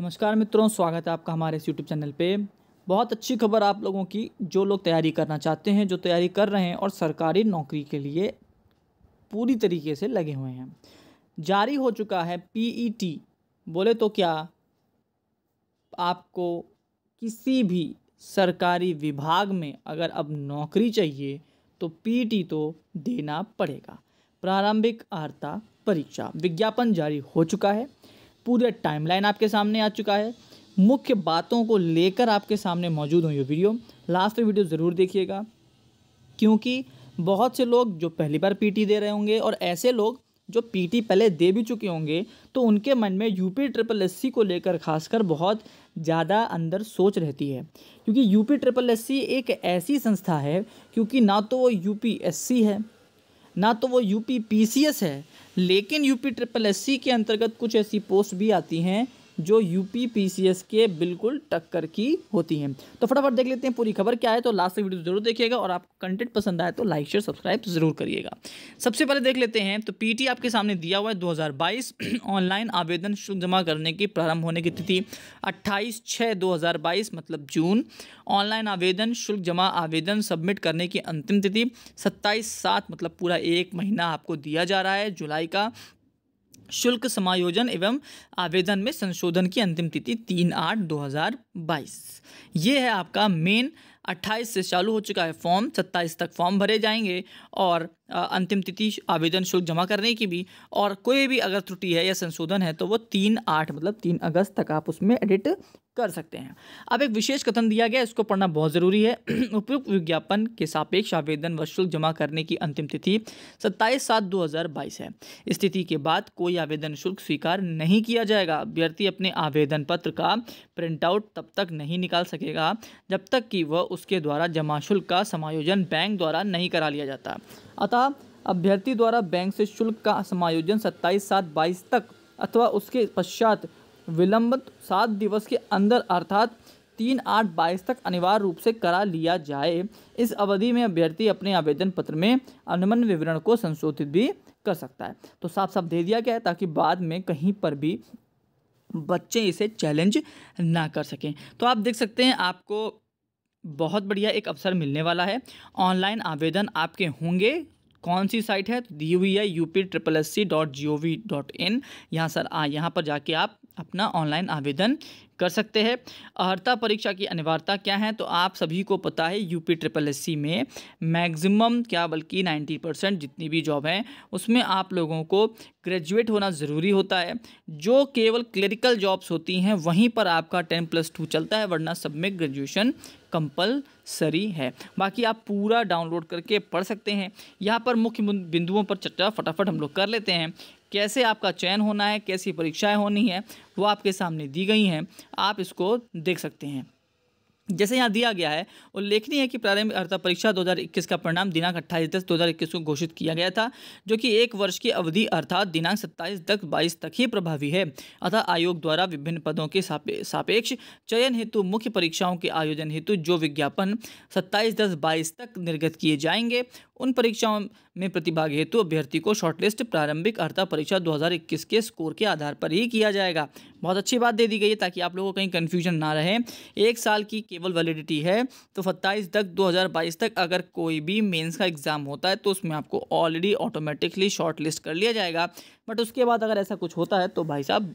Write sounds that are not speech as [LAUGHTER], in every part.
नमस्कार मित्रों स्वागत है आपका हमारे इस यूट्यूब चैनल पे बहुत अच्छी खबर आप लोगों की जो लोग तैयारी करना चाहते हैं जो तैयारी कर रहे हैं और सरकारी नौकरी के लिए पूरी तरीके से लगे हुए हैं जारी हो चुका है पीईटी e बोले तो क्या आपको किसी भी सरकारी विभाग में अगर अब नौकरी चाहिए तो पीईटी e तो देना पड़ेगा प्रारंभिक आर्ता परीक्षा विज्ञापन जारी हो चुका है पूरा टाइमलाइन आपके सामने आ चुका है मुख्य बातों को लेकर आपके सामने मौजूद हूँ ये वीडियो लास्ट वीडियो ज़रूर देखिएगा क्योंकि बहुत से लोग जो पहली बार पीटी दे रहे होंगे और ऐसे लोग जो पीटी पहले दे भी चुके होंगे तो उनके मन में यूपी ट्रिपल एस को लेकर खासकर बहुत ज़्यादा अंदर सोच रहती है क्योंकि यूपी ट्रिपल एस एक ऐसी संस्था है क्योंकि ना तो वो यूपीएससी एस है ना तो वो यूपी पी है लेकिन यूपी ट्रिपल एससी के अंतर्गत कुछ ऐसी पोस्ट भी आती हैं जो यूपी पीसीएस के बिल्कुल टक्कर की होती हैं तो फटाफट देख लेते हैं पूरी खबर क्या है तो लास्ट तक वीडियो जरूर देखिएगा और आपको कंटेंट पसंद आए तो लाइक शेयर सब्सक्राइब जरूर करिएगा सबसे पहले देख लेते हैं तो पीटी आपके सामने दिया हुआ है 2022 ऑनलाइन [CLEARS THROAT] आवेदन शुल्क जमा करने की प्रारंभ होने की तिथि अट्ठाईस छः दो मतलब जून ऑनलाइन आवेदन शुल्क जमा आवेदन सबमिट करने की अंतिम तिथि सत्ताईस सात मतलब पूरा एक महीना आपको दिया जा रहा है जुलाई का शुल्क समायोजन एवं आवेदन में संशोधन की अंतिम तिथि तीन आठ दो हज़ार बाईस ये है आपका मेन अट्ठाईस से चालू हो चुका है फॉर्म सत्ताईस तक फॉर्म भरे जाएंगे और अंतिम तिथि आवेदन शुल्क जमा करने की भी और कोई भी अगर त्रुटि है या संशोधन है तो वो तीन आठ मतलब तीन अगस्त तक आप उसमें एडिट कर सकते हैं अब एक विशेष कथन दिया गया इसको पढ़ना बहुत ज़रूरी है [CLEARS THROAT] उपयुक्त विज्ञापन के सापेक्ष आवेदन व शुल्क जमा करने की अंतिम तिथि सत्ताईस सात दो हज़ार बाईस है इस तिथि के बाद कोई आवेदन शुल्क स्वीकार नहीं किया जाएगा अभ्यर्थी अपने आवेदन पत्र का प्रिंटआउट तब तक नहीं निकाल सकेगा जब तक कि वह उसके द्वारा जमा शुल्क का समायोजन बैंक द्वारा नहीं करा लिया जाता अतः अतः अभ्यर्थी द्वारा बैंक से शुल्क का समायोजन सत्ताईस सात बाईस तक अथवा उसके पश्चात विलंबित सात दिवस के अंदर अर्थात तीन आठ बाईस तक अनिवार्य रूप से करा लिया जाए इस अवधि में अभ्यर्थी अपने आवेदन पत्र में अनुमन विवरण को संशोधित भी कर सकता है तो साफ साफ दे दिया गया है ताकि बाद में कहीं पर भी बच्चे इसे चैलेंज ना कर सकें तो आप देख सकते हैं आपको बहुत बढ़िया एक अवसर मिलने वाला है ऑनलाइन आवेदन आपके होंगे कौन सी साइट है U V I U P triple S C dot G O V dot in यहाँ सर आ यहाँ पर जाके आप अपना ऑनलाइन आवेदन कर सकते हैं अर्हता परीक्षा की अनिवार्यता क्या है तो आप सभी को पता है यूपी ट्रिपल एस में मैक्सिमम क्या बल्कि 90 परसेंट जितनी भी जॉब हैं उसमें आप लोगों को ग्रेजुएट होना ज़रूरी होता है जो केवल क्लरिकल जॉब्स होती हैं वहीं पर आपका टेन प्लस टू चलता है वरना सब में ग्रेजुएशन कंपलसरी है बाकी आप पूरा डाउनलोड करके पढ़ सकते हैं यहाँ पर मुख्य बिंदुओं पर चर्चा फटाफट हम लोग कर लेते हैं कैसे आपका चयन होना है कैसी परीक्षाएं होनी है वो आपके सामने दी गई हैं आप इसको देख सकते हैं जैसे यहाँ दिया गया है उल्लेखनीय है कि प्रारंभिक अर्थात परीक्षा 2021 का परिणाम दिनांक अट्ठाईस दस 2021 को घोषित किया गया था जो कि एक वर्ष की अवधि अर्थात दिनांक 27 तक 22 तक ही प्रभावी है अतः आयोग द्वारा विभिन्न पदों के सापे सापेक्ष चयन हेतु मुख्य परीक्षाओं के आयोजन हेतु जो विज्ञापन सत्ताईस दस बाईस तक निर्गत किए जाएंगे उन परीक्षाओं में प्रतिभाग हेतु अभ्यर्थी को शॉर्टलिस्ट प्रारंभिक अर्था परीक्षा 2021 के स्कोर के आधार पर ही किया जाएगा बहुत अच्छी बात दे दी गई है ताकि आप लोगों को कहीं कन्फ्यूजन ना रहे एक साल की केवल वैलिडिटी है तो सत्ताईस तक 2022 तक अगर कोई भी मेंस का एग्ज़ाम होता है तो उसमें आपको ऑलरेडी ऑटोमेटिकली शॉर्ट लिस्ट कर लिया जाएगा बट उसके बाद अगर ऐसा कुछ होता है तो भाई साहब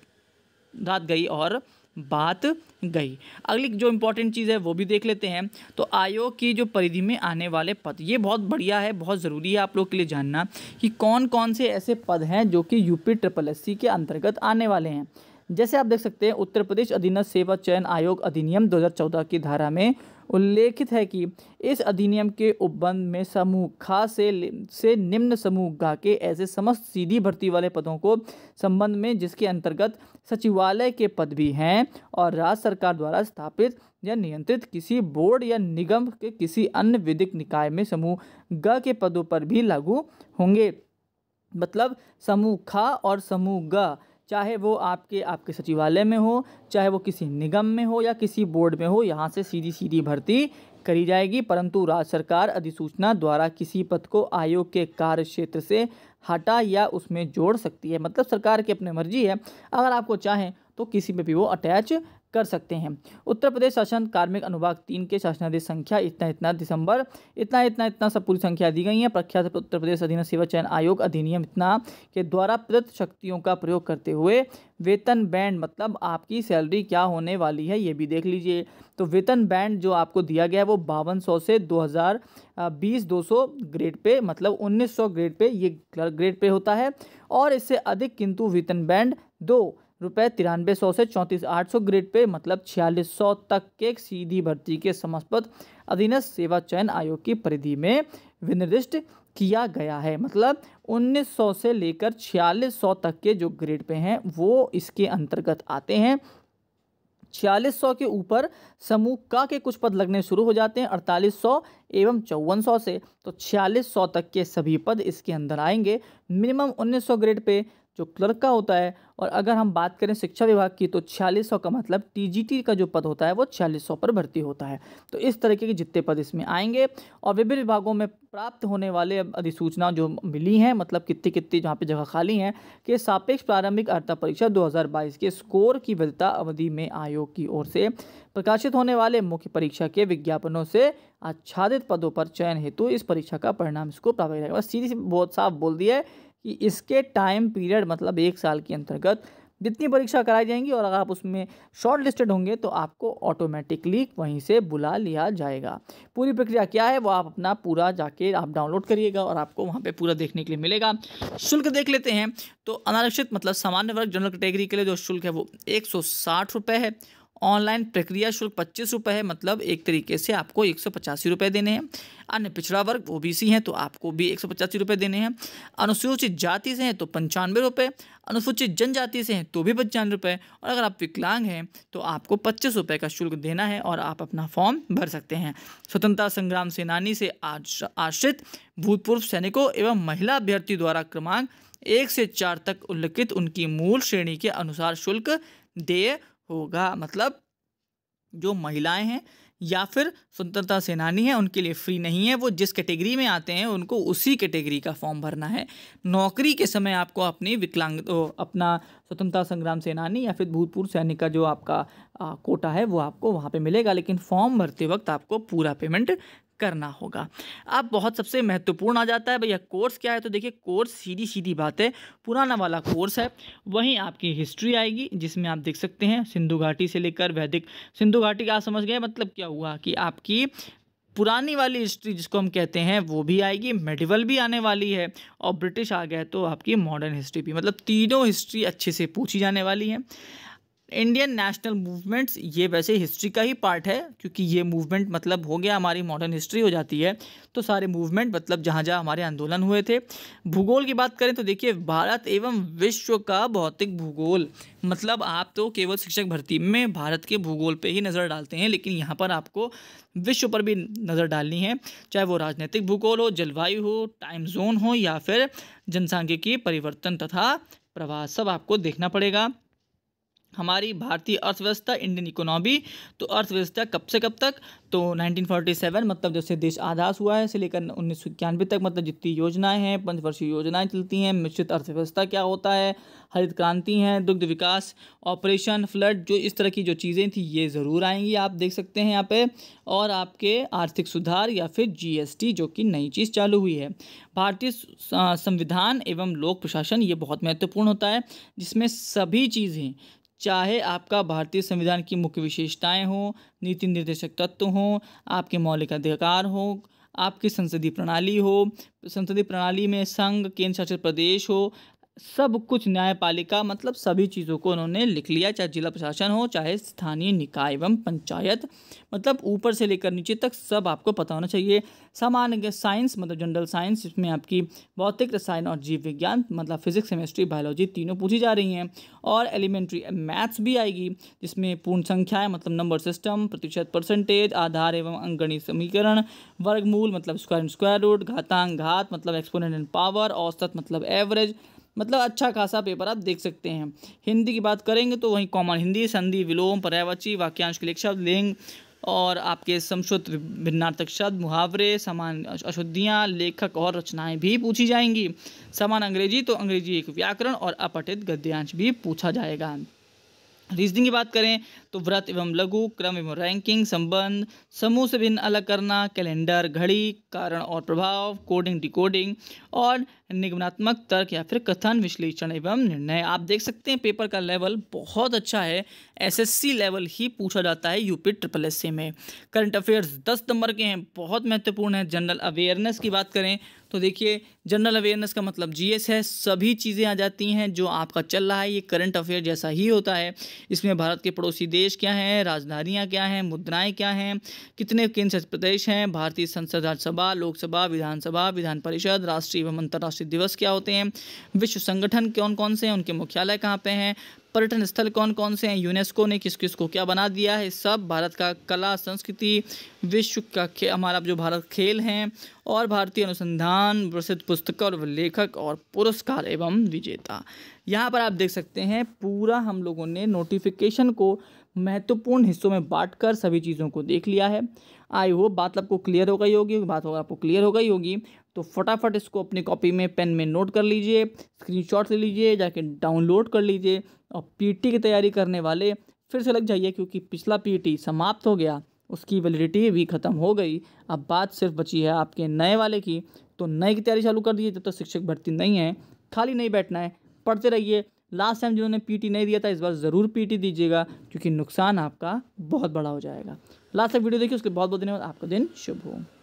रात गई और बात गई अगली जो इम्पोर्टेंट चीज़ है वो भी देख लेते हैं तो आयोग की जो परिधि में आने वाले पद ये बहुत बढ़िया है बहुत ज़रूरी है आप लोग के लिए जानना कि कौन कौन से ऐसे पद हैं जो कि यूपी ट्रिपल एस के अंतर्गत आने वाले हैं जैसे आप देख सकते हैं उत्तर प्रदेश अधीनस्थ सेवा चयन आयोग अधिनियम 2014 की धारा में उल्लेखित है कि इस अधिनियम के उपबंध में समूह खा से से निम्न समूह घा के ऐसे समस्त सीधी भर्ती वाले पदों को संबंध में जिसके अंतर्गत सचिवालय के पद भी हैं और राज्य सरकार द्वारा स्थापित या नियंत्रित किसी बोर्ड या निगम के किसी अन्य विधिक निकाय में समूह ग के पदों पर भी लागू होंगे मतलब समूह खा और समूह ग चाहे वो आपके आपके सचिवालय में हो चाहे वो किसी निगम में हो या किसी बोर्ड में हो यहाँ से सीधी सीधी भर्ती करी जाएगी परंतु राज्य सरकार अधिसूचना द्वारा किसी पद को आयोग के कार्य क्षेत्र से हटा या उसमें जोड़ सकती है मतलब सरकार की अपनी मर्जी है अगर आपको चाहें तो किसी में भी वो अटैच कर सकते हैं उत्तर प्रदेश शासन कार्मिक अनुभाग तीन के शासनादेश संख्या इतना इतना दिसंबर इतना इतना इतना सब पूरी संख्या दी गई है प्रख्यात उत्तर प्रदेश अधीन सेवा चयन आयोग अधिनियम इतना के द्वारा प्रदत्त शक्तियों का प्रयोग करते हुए वेतन बैंड मतलब आपकी सैलरी क्या होने वाली है ये भी देख लीजिए तो वेतन बैंड जो आपको दिया गया है वो बावन सौ से दो हज़ार बीस दो सौ ग्रेड पे मतलब उन्नीस सौ ग्रेड पे ये ग्रेड पे होता है और इससे अधिक किंतु वेतन बैंड दो रुपये तिरानवे सौ से चौंतीस आठ सौ ग्रेड पे मतलब छियालीस सौ तक के सीधी भर्ती के समस्पत अधीनस्थ सेवा चयन आयोग की परिधि में विनिर्दिष्ट किया गया है मतलब 1900 से लेकर छियालीस सौ तक के जो ग्रेड पे हैं वो इसके अंतर्गत आते हैं छियालीस सौ के ऊपर समूह का के कुछ पद लगने शुरू हो जाते हैं अड़तालीस सौ एवं चौवन सौ से तो छियालीस सौ तक के सभी पद इसके अंदर आएंगे मिनिमम उन्नीस सौ ग्रेड पे जो क्लर्क का होता है और अगर हम बात करें शिक्षा विभाग की तो छियालीस का मतलब टीजीटी का जो पद होता है वो छियालीस पर भर्ती होता है तो इस तरीके के जितने पद इसमें आएंगे और विभिन्न विभागों में प्राप्त होने वाले अधिसूचना जो मिली हैं मतलब कितनी कितनी जहाँ पे जगह खाली हैं कि सापेक्ष प्रारंभिक अर्था परीक्षा दो के स्कोर की वैधता अवधि में आयोग की ओर से प्रकाशित होने वाले मुख्य परीक्षा के विज्ञापनों से आच्छादित पदों पर चयन हेतु इस परीक्षा का परिणाम इसको प्राप्त किया जाएगा सीधी बहुत साफ बोल दिया है कि इसके टाइम पीरियड मतलब एक साल के अंतर्गत जितनी परीक्षा कराई जाएंगी और अगर आप उसमें शॉर्ट लिस्टेड होंगे तो आपको ऑटोमेटिकली वहीं से बुला लिया जाएगा पूरी प्रक्रिया क्या है वो आप अपना पूरा जाके आप डाउनलोड करिएगा और आपको वहाँ पे पूरा देखने के लिए मिलेगा शुल्क देख लेते हैं तो अनारक्षित मतलब सामान्य वर्ग जनरल कैटेगरी के लिए जो शुल्क है वो एक सौ है ऑनलाइन प्रक्रिया शुल्क पच्चीस रुपये है मतलब एक तरीके से आपको एक सौ पचासी रुपये देने हैं अन्य पिछड़ा वर्ग ओ बी सी हैं तो आपको भी एक सौ पचासी रुपये देने हैं अनुसूचित जाति से हैं तो पंचानवे रुपये अनुसूचित जनजाति से हैं तो भी पचानवे रुपये और अगर आप विकलांग हैं तो आपको पच्चीस रुपये का शुल्क देना है और आप अपना फॉर्म भर सकते हैं स्वतंत्रता संग्राम सेनानी से आश्रित भूतपूर्व सैनिकों एवं महिला अभ्यर्थी द्वारा क्रमांक एक से चार तक उल्लिखित उनकी मूल श्रेणी के अनुसार शुल्क देय होगा मतलब जो महिलाएं हैं या फिर स्वतंत्रता सेनानी हैं उनके लिए फ्री नहीं है वो जिस कैटेगरी में आते हैं उनको उसी कैटेगरी का फॉर्म भरना है नौकरी के समय आपको अपनी विकलांग तो अपना स्वतंत्रता संग्राम सेनानी या फिर भूतपूर्व सैनिक का जो आपका आ, कोटा है वो आपको वहाँ पे मिलेगा लेकिन फॉर्म भरते वक्त आपको पूरा पेमेंट करना होगा अब बहुत सबसे महत्वपूर्ण आ जाता है भैया कोर्स क्या है तो देखिए कोर्स सीधी सीधी बात है पुराना वाला कोर्स है वहीं आपकी हिस्ट्री आएगी जिसमें आप देख सकते हैं सिंधु घाटी से लेकर वैदिक सिंधु घाटी का समझ गए मतलब क्या हुआ कि आपकी पुरानी वाली हिस्ट्री जिसको हम कहते हैं वो भी आएगी मेडिवल भी आने वाली है और ब्रिटिश आ गए तो आपकी मॉडर्न हिस्ट्री भी मतलब तीनों हिस्ट्री अच्छे से पूछी जाने वाली है इंडियन नेशनल मूवमेंट्स ये वैसे हिस्ट्री का ही पार्ट है क्योंकि ये मूवमेंट मतलब हो गया हमारी मॉडर्न हिस्ट्री हो जाती है तो सारे मूवमेंट मतलब जहाँ जहाँ हमारे आंदोलन हुए थे भूगोल की बात करें तो देखिए भारत एवं विश्व का भौतिक भूगोल मतलब आप तो केवल शिक्षक भर्ती में भारत के भूगोल पर ही नज़र डालते हैं लेकिन यहाँ पर आपको विश्व पर भी नज़र डालनी है चाहे वो राजनीतिक भूगोल हो जलवायु हो टाइम जोन हो या फिर की परिवर्तन तथा प्रवास सब आपको देखना पड़ेगा हमारी भारतीय अर्थव्यवस्था इंडियन इकोनॉमी तो अर्थव्यवस्था कब से कब तक तो 1947 मतलब जब से देश आधास हुआ है से लेकर उन्नीस तक मतलब जितनी योजनाएं हैं पंचवर्षीय योजनाएं चलती हैं मिश्रित अर्थव्यवस्था क्या होता है हरित क्रांति हैं दुग्ध विकास ऑपरेशन फ्लड जो इस तरह की जो चीज़ें थी ये ज़रूर आएंगी आप देख सकते हैं यहाँ पे और आपके आर्थिक सुधार या फिर जी जो कि नई चीज़ चालू हुई है भारतीय संविधान एवं लोक प्रशासन ये बहुत महत्वपूर्ण होता है जिसमें सभी चीज़ें चाहे आपका भारतीय संविधान की मुख्य विशेषताएं हों नीति निर्देशक तत्व हों आपके मौलिक अधिकार हों आपकी संसदीय प्रणाली हो संसदीय प्रणाली में संघ केंद्र शासित प्रदेश हो सब कुछ न्यायपालिका मतलब सभी चीज़ों को उन्होंने लिख लिया चाहे जिला प्रशासन हो चाहे स्थानीय निकाय एवं पंचायत मतलब ऊपर से लेकर नीचे तक सब आपको पता होना चाहिए सामान्य साइंस मतलब जनरल साइंस इसमें आपकी भौतिक रसायन और जीव विज्ञान मतलब फिजिक्स केमिस्ट्री बायोलॉजी तीनों पूछी जा रही हैं और एलिमेंट्री मैथ्स भी आएगी जिसमें पूर्ण संख्याएँ मतलब नंबर सिस्टम प्रतिशत परसेंटेज आधार एवं अंगणी समीकरण वर्गमूल मतलब स्क्वायर एंड स्क्वायर रूट घातांग घात मतलब एक्सपोनेंट एंड पावर औसत मतलब एवरेज मतलब अच्छा खासा पेपर आप देख सकते हैं हिंदी की बात करेंगे तो वहीं कॉमन हिंदी संधि विलोम पर्यावची वाक्यांश के लिए शब्द लिंग और आपके समशुद्ध भिन्नार्थक शब्द मुहावरे समान अशुद्धियाँ लेखक और रचनाएं भी पूछी जाएंगी समान अंग्रेजी तो अंग्रेजी एक व्याकरण और अपठित गद्यांश भी पूछा जाएगा रीजनिंग की बात करें तो व्रत एवं लघु क्रम एवं रैंकिंग संबंध समूह से भिन्न अलग करना कैलेंडर घड़ी कारण और प्रभाव कोडिंग डिकोडिंग और निगमनात्मक तर्क या फिर कथन विश्लेषण एवं निर्णय आप देख सकते हैं पेपर का लेवल बहुत अच्छा है एसएससी लेवल ही पूछा जाता है यूपी ट्रिपल एस में करंट अफेयर्स दस नंबर के हैं बहुत महत्वपूर्ण है जनरल अवेयरनेस की बात करें तो देखिए जनरल अवेयरनेस का मतलब जीएस है सभी चीज़ें आ जाती हैं जो आपका चल रहा है ये करंट अफेयर जैसा ही होता है इसमें भारत के पड़ोसी देश क्या हैं राजधानियाँ क्या हैं मुद्राएं क्या हैं कितने केंद्र प्रदेश हैं भारतीय संसद राज्यसभा लोकसभा विधानसभा विधान परिषद राष्ट्रीय एवं अंतर्राष्ट्रीय आदिवासी दिवस क्या होते हैं विश्व संगठन कौन कौन से हैं उनके मुख्यालय कहाँ पे हैं पर्यटन स्थल कौन कौन से हैं यूनेस्को ने किस किस को क्या बना दिया है सब भारत का कला संस्कृति विश्व का हमारा जो भारत खेल हैं और भारतीय अनुसंधान प्रसिद्ध पुस्तक और लेखक और पुरस्कार एवं विजेता यहाँ पर आप देख सकते हैं पूरा हम लोगों ने नोटिफिकेशन को महत्वपूर्ण हिस्सों में बांटकर सभी चीज़ों को देख लिया है आई होप बात आपको क्लियर हो गई होगी बात होगा आपको क्लियर हो गई होगी तो फटाफट इसको अपनी कॉपी में पेन में नोट कर लीजिए स्क्रीनशॉट ले लीजिए जाके डाउनलोड कर लीजिए और पीटी की तैयारी करने वाले फिर से लग जाइए क्योंकि पिछला पीटी समाप्त हो गया उसकी वैलिडिटी भी ख़त्म हो गई अब बात सिर्फ बची है आपके नए वाले की तो नए की तैयारी चालू कर दीजिए जब तक तो शिक्षक भर्ती नहीं है खाली नहीं बैठना है पढ़ते रहिए लास्ट टाइम जिन्होंने पीटी नहीं दिया था इस बार ज़रूर पीटी दीजिएगा क्योंकि नुकसान आपका बहुत बड़ा हो जाएगा लास्ट तक वीडियो देखिए उसके बहुत बहुत धन्यवाद आपका दिन शुभ हो